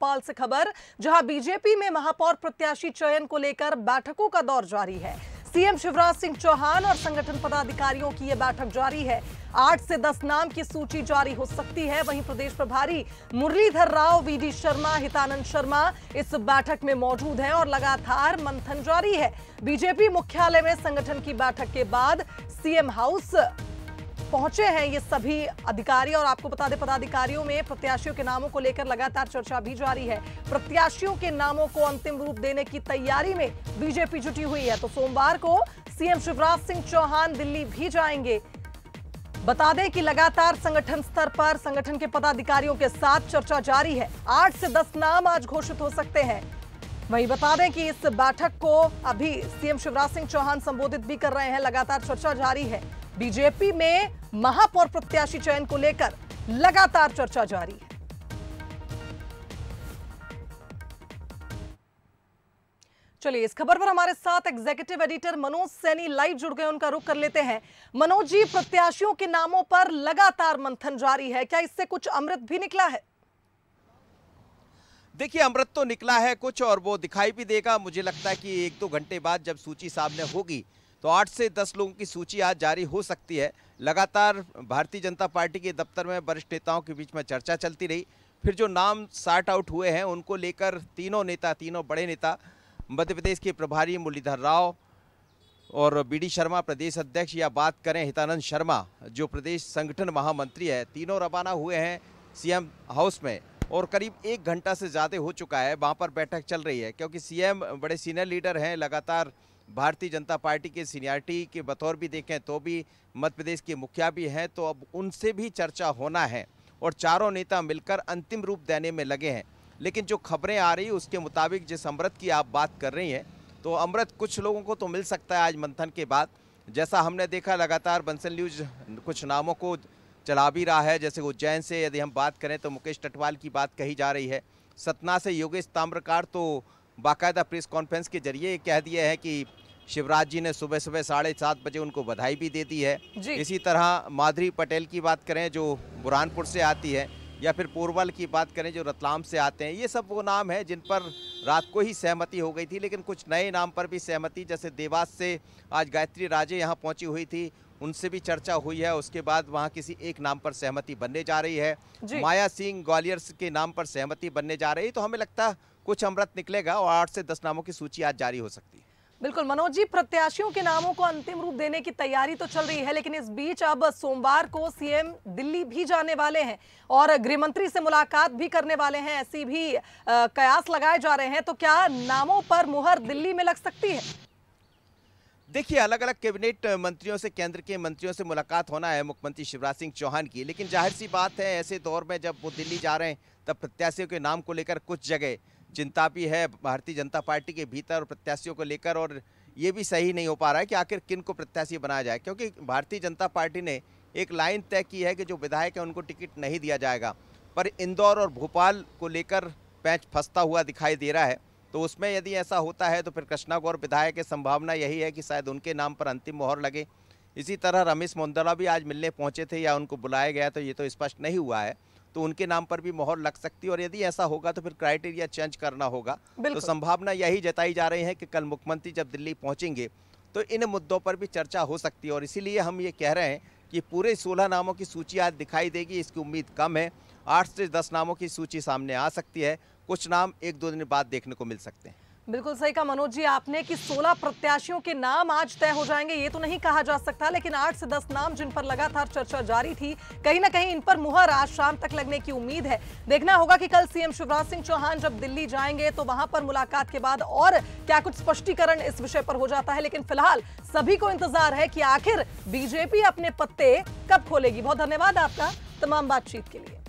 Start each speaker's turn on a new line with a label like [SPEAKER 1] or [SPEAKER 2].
[SPEAKER 1] भोपाल से खबर जहां बीजेपी में महापौर प्रत्याशी चयन को लेकर बैठकों का दौर जारी है सीएम शिवराज सिंह चौहान और संगठन पदाधिकारियों की यह बैठक जारी है आठ से दस नाम की सूची जारी हो सकती है वहीं प्रदेश प्रभारी मुरलीधर राव वीडी शर्मा हितानंद शर्मा इस बैठक में मौजूद हैं और लगातार मंथन जारी है बीजेपी मुख्यालय में संगठन की बैठक के बाद सीएम हाउस पहुंचे हैं ये सभी अधिकारी और आपको बता दें पदाधिकारियों में प्रत्याशियों के नामों को लेकर लगातार चर्चा भी जारी है प्रत्याशियों के नामों को अंतिम रूप देने की तैयारी में बीजेपी जुटी हुई है तो सोमवार को सीएम शिवराज सिंह चौहान दिल्ली भी जाएंगे बता दें कि लगातार संगठन स्तर पर संगठन के पदाधिकारियों के साथ चर्चा जारी है आठ से दस नाम आज घोषित हो सकते हैं वहीं बता दें कि इस बैठक को अभी सीएम शिवराज सिंह चौहान संबोधित भी कर रहे हैं लगातार चर्चा जारी है बीजेपी में महापौर प्रत्याशी चयन को लेकर लगातार चर्चा जारी है चलिए इस खबर पर हमारे साथ executive editor Manoj Saini live जुड़ गए उनका रुख कर लेते हैं मनोज जी प्रत्याशियों के नामों पर लगातार मंथन जारी है क्या इससे कुछ अमृत भी निकला है
[SPEAKER 2] देखिए अमृत तो निकला है कुछ और वो दिखाई भी देगा मुझे लगता है कि एक दो तो घंटे बाद जब सूची सामने होगी तो आठ से दस लोगों की सूची आज जारी हो सकती है लगातार भारतीय जनता पार्टी के दफ्तर में वरिष्ठ नेताओं के बीच में चर्चा चलती रही फिर जो नाम सार्ट आउट हुए हैं उनको लेकर तीनों नेता तीनों बड़े नेता मध्य प्रदेश के प्रभारी मुरलीधर राव और बीडी शर्मा प्रदेश अध्यक्ष या बात करें हितानंद शर्मा जो प्रदेश संगठन महामंत्री है तीनों रवाना हुए हैं सीएम हाउस में और करीब एक घंटा से ज़्यादा हो चुका है वहाँ पर बैठक चल रही है क्योंकि सीएम बड़े सीनियर लीडर हैं लगातार भारतीय जनता पार्टी के सीनियरिटी के बतौर भी देखें तो भी मध्य प्रदेश के मुखिया भी हैं तो अब उनसे भी चर्चा होना है और चारों नेता मिलकर अंतिम रूप देने में लगे हैं लेकिन जो खबरें आ रही उसके मुताबिक जिस अमृत की आप बात कर रही हैं तो अमृत कुछ लोगों को तो मिल सकता है आज मंथन के बाद जैसा हमने देखा लगातार बंसल न्यूज कुछ नामों को चला भी रहा है जैसे उज्जैन से यदि हम बात करें तो मुकेश टटवाल की बात कही जा रही है सतना से योगेश ताम्रकार तो बाकायदा प्रेस कॉन्फ्रेंस के जरिए कह दिया है कि शिवराज जी ने सुबह सुबह साढ़े सात बजे उनको बधाई भी दे दी है इसी तरह माधुरी पटेल की बात करें जो बुरहानपुर से आती है या फिर पूर्वल की बात करें जो रतलाम से आते हैं ये सब वो नाम है जिन पर रात को ही सहमति हो गई थी लेकिन कुछ नए नाम पर भी सहमति जैसे देवास से आज गायत्री राजे यहाँ पहुँची हुई थी उनसे भी चर्चा हुई है उसके बाद वहाँ किसी एक नाम पर सहमति बनने जा रही है माया सिंह ग्वालियर के नाम पर सहमति बनने जा रही तो हमें लगता कुछ अमृत निकलेगा और आठ से दस नामों की सूची आज जारी हो सकती है
[SPEAKER 1] बिल्कुल मनोज जी प्रत्याशियों के नामों को अंतिम रूप देने की तैयारी तो चल रही है लेकिन इस बीच अब सोमवार को सीएम दिल्ली भी जाने वाले हैं और गृहमंत्री से मुलाकात भी करने वाले हैं ऐसी भी आ, कयास लगाए जा रहे हैं तो क्या नामों पर मुहर दिल्ली में लग सकती है
[SPEAKER 2] देखिए अलग अलग कैबिनेट मंत्रियों से केंद्र के मंत्रियों से मुलाकात होना है मुख्यमंत्री शिवराज सिंह चौहान की लेकिन जाहिर सी बात है ऐसे दौर में जब वो दिल्ली जा रहे हैं तब प्रत्याशियों के नाम को लेकर कुछ जगह चिंता भी है भारतीय जनता पार्टी के भीतर और प्रत्याशियों को लेकर और ये भी सही नहीं हो पा रहा है कि आखिर किन को प्रत्याशी बनाया जाए क्योंकि भारतीय जनता पार्टी ने एक लाइन तय की है कि जो विधायक हैं उनको टिकट नहीं दिया जाएगा पर इंदौर और भोपाल को लेकर पैंच फंसता हुआ दिखाई दे रहा है तो उसमें यदि ऐसा होता है तो फिर कृष्णा गौर विधायक की संभावना यही है कि शायद उनके नाम पर अंतिम मोहर लगे इसी तरह रमेश मोंदला भी आज मिलने पहुंचे थे या उनको बुलाया गया तो ये तो स्पष्ट नहीं हुआ है तो उनके नाम पर भी मोहर लग सकती है और यदि ऐसा होगा तो फिर क्राइटेरिया चेंज करना होगा तो संभावना यही जताई जा रही है कि कल मुख्यमंत्री जब दिल्ली पहुँचेंगे तो इन मुद्दों पर भी चर्चा हो सकती है और इसीलिए हम ये कह रहे हैं कि पूरे सोलह नामों की सूची आज दिखाई देगी इसकी उम्मीद कम है आठ से दस नामों की सूची सामने आ सकती है कुछ नाम एक दो दिन बाद देखने को मिल सकते हैं
[SPEAKER 1] बिल्कुल सही कहा मनोज जी आपने कि 16 प्रत्याशियों के नाम आज तय हो जाएंगे ये तो नहीं कहा जा सकता लेकिन 8 से 10 नाम जिन पर लगातार चर्चा जारी थी कहीं ना कहीं इन पर मुहर आज शाम तक लगने की उम्मीद है देखना होगा कि कल सीएम शिवराज सिंह चौहान जब दिल्ली जाएंगे तो वहां पर मुलाकात के बाद और क्या कुछ स्पष्टीकरण इस विषय पर हो जाता है लेकिन फिलहाल सभी को इंतजार है कि आखिर बीजेपी अपने पत्ते कब खोलेगी बहुत धन्यवाद आपका तमाम बातचीत के लिए